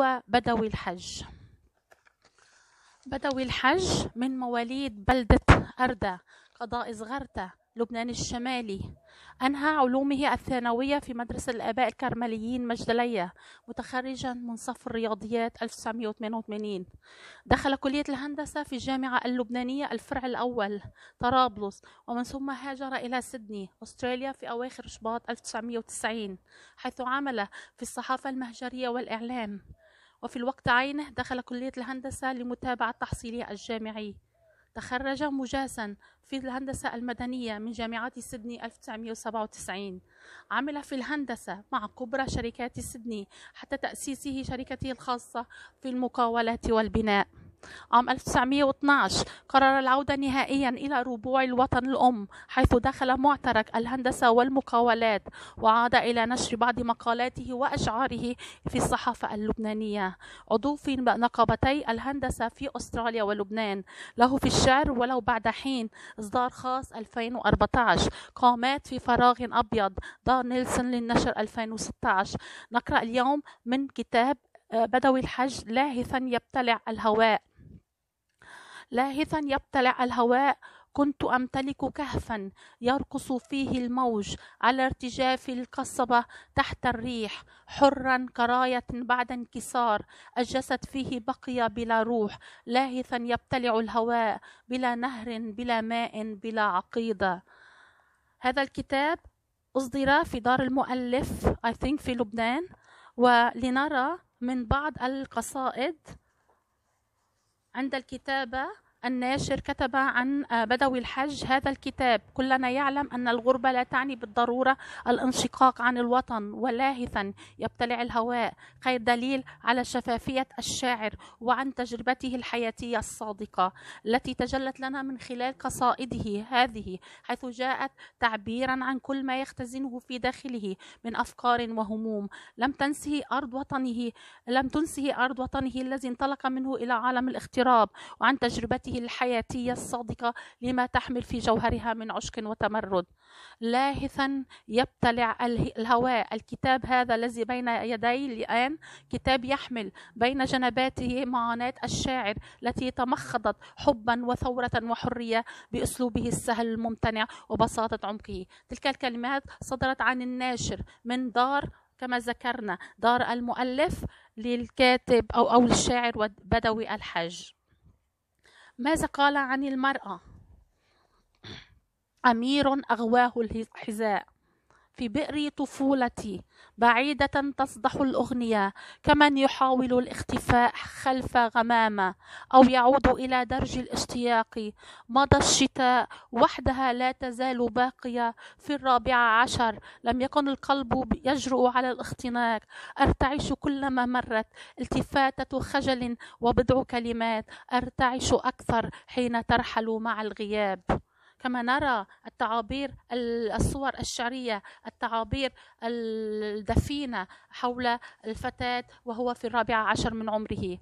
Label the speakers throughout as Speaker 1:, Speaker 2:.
Speaker 1: هو بدوي الحج بدوي الحج من مواليد بلدة أردة قضاء زغرتة لبنان الشمالي أنهى علومه الثانوية في مدرسة الآباء الكرمليين مجدلية متخرجا من صف الرياضيات 1988 دخل كلية الهندسة في الجامعة اللبنانية الفرع الأول طرابلس ومن ثم هاجر إلى سيدني أستراليا في أواخر شباط 1990 حيث عمل في الصحافة المهجرية والإعلام وفي الوقت عينه دخل كلية الهندسة لمتابعة تحصيله الجامعي تخرج مجاسا في الهندسة المدنية من جامعة سيدني 1997 عمل في الهندسة مع كبرى شركات سيدني حتى تأسيسه شركته الخاصة في المقاولات والبناء عام 1912 قرر العودة نهائيا إلى ربوع الوطن الأم حيث دخل معترك الهندسة والمقاولات وعاد إلى نشر بعض مقالاته وأشعاره في الصحافة اللبنانية عضو في نقابتي الهندسة في أستراليا ولبنان له في الشعر ولو بعد حين إصدار خاص 2014 قامات في فراغ أبيض دار نيلسون للنشر 2016 نقرأ اليوم من كتاب آه، بدوي الحج لاهثا يبتلع الهواء لاهثا يبتلع الهواء كنت امتلك كهفا يرقص فيه الموج على ارتجاف القصبه تحت الريح حرا كرايه بعد انكسار الجسد فيه بقي بلا روح لاهثا يبتلع الهواء بلا نهر بلا ماء بلا عقيده هذا الكتاب اصدر في دار المؤلف I think في لبنان ولنرى من بعض القصائد عند الكتابة الناشر كتب عن آه، بدوي الحج هذا الكتاب كلنا يعلم أن الغربة لا تعني بالضرورة الانشقاق عن الوطن ولاهثا يبتلع الهواء خير دليل على شفافية الشاعر وعن تجربته الحياتية الصادقة التي تجلت لنا من خلال قصائده هذه حيث جاءت تعبيرا عن كل ما يختزنه في داخله من أفكار وهموم لم تنسه أرض وطنه لم تنسه أرض وطنه الذي انطلق منه إلى عالم الاغتراب وعن تجربته قيمته الحياتية الصادقة لما تحمل في جوهرها من عشق وتمرد لاهثا يبتلع الهواء الكتاب هذا الذي بين يدي الآن كتاب يحمل بين جنباته معاناة الشاعر التي تمخضت حبا وثورة وحرية بأسلوبه السهل الممتنع وبساطة عمقه تلك الكلمات صدرت عن الناشر من دار كما ذكرنا دار المؤلف للكاتب أو أو الشاعر بدوي الحج ماذا قال عن المرأة أمير أغواه الحذاء في بئر طفولتي بعيدة تصدح الأغنية كمن يحاول الاختفاء خلف غمامة أو يعود إلى درج الاشتياق مضى الشتاء وحدها لا تزال باقية في الرابعة عشر لم يكن القلب يجرؤ على الاختناق أرتعش كلما مرت التفاتة خجل وبضع كلمات أرتعش أكثر حين ترحل مع الغياب كما نرى التعابير الصور الشعرية التعابير الدفينة حول الفتاة وهو في الرابعة عشر من عمره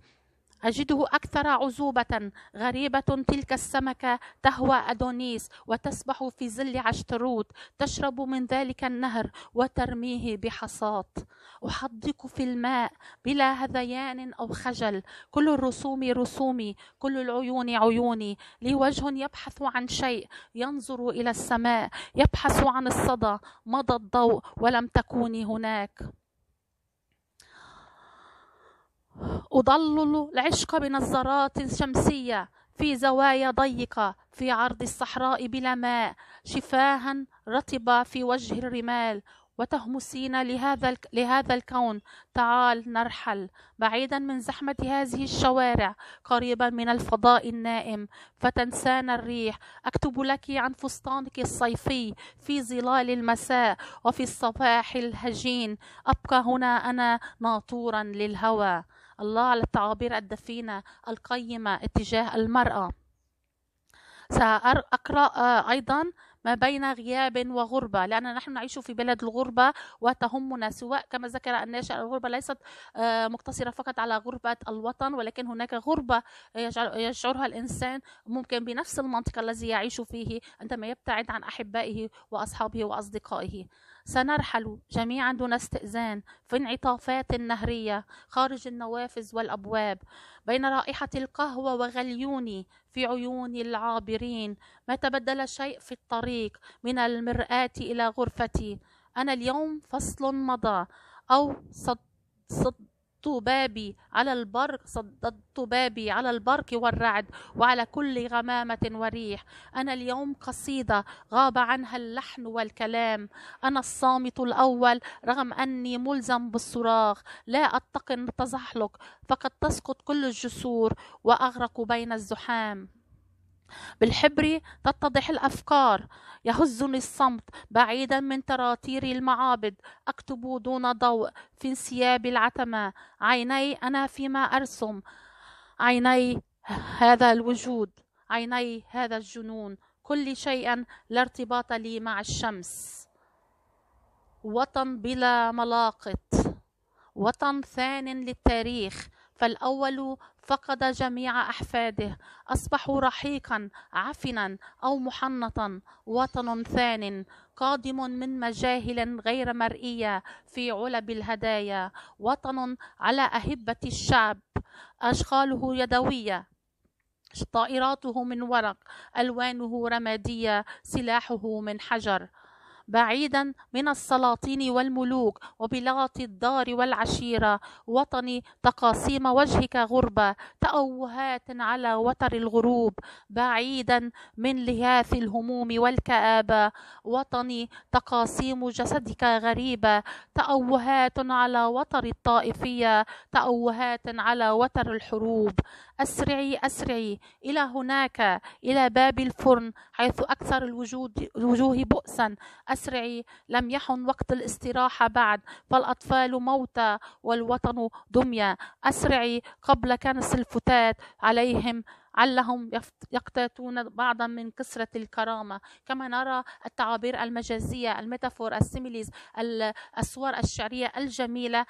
Speaker 1: أجده أكثر عزوبة غريبة تلك السمكة تهوى أدونيس وتسبح في ظل عشتروت تشرب من ذلك النهر وترميه بحصات أحدق في الماء بلا هذيان أو خجل كل الرسوم رسومي كل العيون عيوني لي وجه يبحث عن شيء ينظر إلى السماء يبحث عن الصدى مضى الضوء ولم تكوني هناك أضلل العشق بنظارات شمسية في زوايا ضيقة في عرض الصحراء بلا ماء شفاها رطبة في وجه الرمال وتهمسين لهذا لهذا الكون تعال نرحل بعيدا من زحمة هذه الشوارع قريبا من الفضاء النائم فتنسانا الريح أكتب لك عن فستانك الصيفي في ظلال المساء وفي الصباح الهجين أبقى هنا أنا ناطورا للهوى الله على التعابير الدفينة القيمة اتجاه المرأة سأقرأ أيضا ما بين غياب وغربة لأن نحن نعيش في بلد الغربة وتهمنا سواء كما ذكر الناشئ الغربة ليست آه، مقتصرة فقط على غربة الوطن ولكن هناك غربة يشعرها الإنسان ممكن بنفس المنطقة الذي يعيش فيه عندما يبتعد عن أحبائه وأصحابه وأصدقائه سنرحل جميعا دون استئذان في انعطافات نهرية خارج النوافذ والأبواب بين رائحة القهوة وغليوني في عيون العابرين ما تبدل شيء في الطريق من المرآة إلى غرفتي أنا اليوم فصل مضى أو صد صد بابي على البرق صددت بابي على البرق والرعد وعلى كل غمامة وريح أنا اليوم قصيدة غاب عنها اللحن والكلام أنا الصامت الأول رغم أني ملزم بالصراخ لا أتقن التزحلق فقد تسقط كل الجسور وأغرق بين الزحام بالحبر تتضح الأفكار يهزني الصمت بعيدا من تراتير المعابد أكتب دون ضوء في انسياب العتمة عيني أنا فيما أرسم عيني هذا الوجود عيني هذا الجنون كل شيء لا ارتباط لي مع الشمس وطن بلا ملاقط وطن ثان للتاريخ فالأول فقد جميع أحفاده أصبحوا رحيقا عفنا أو محنطا وطن ثان قادم من مجاهل غير مرئية في علب الهدايا وطن على أهبة الشعب أشغاله يدوية طائراته من ورق الوانه رماديه سلاحه من حجر بعيدا من السلاطين والملوك وبلغة الدار والعشيرة وطني تقاسيم وجهك غربة تأوهات على وتر الغروب بعيدا من لهاث الهموم والكآبة وطني تقاسيم جسدك غريبة تأوهات على وتر الطائفية تأوهات على وتر الحروب أسرعي أسرعي إلى هناك إلى باب الفرن حيث أكثر الوجود الوجوه بؤسا أسرعي لم يحن وقت الاستراحة بعد فالأطفال موتى والوطن دمية أسرعي قبل كنس الفتات عليهم علهم يقتاتون بعضا من كسرة الكرامة كما نرى التعابير المجازية الميتافور السيميليز الصور الشعرية الجميلة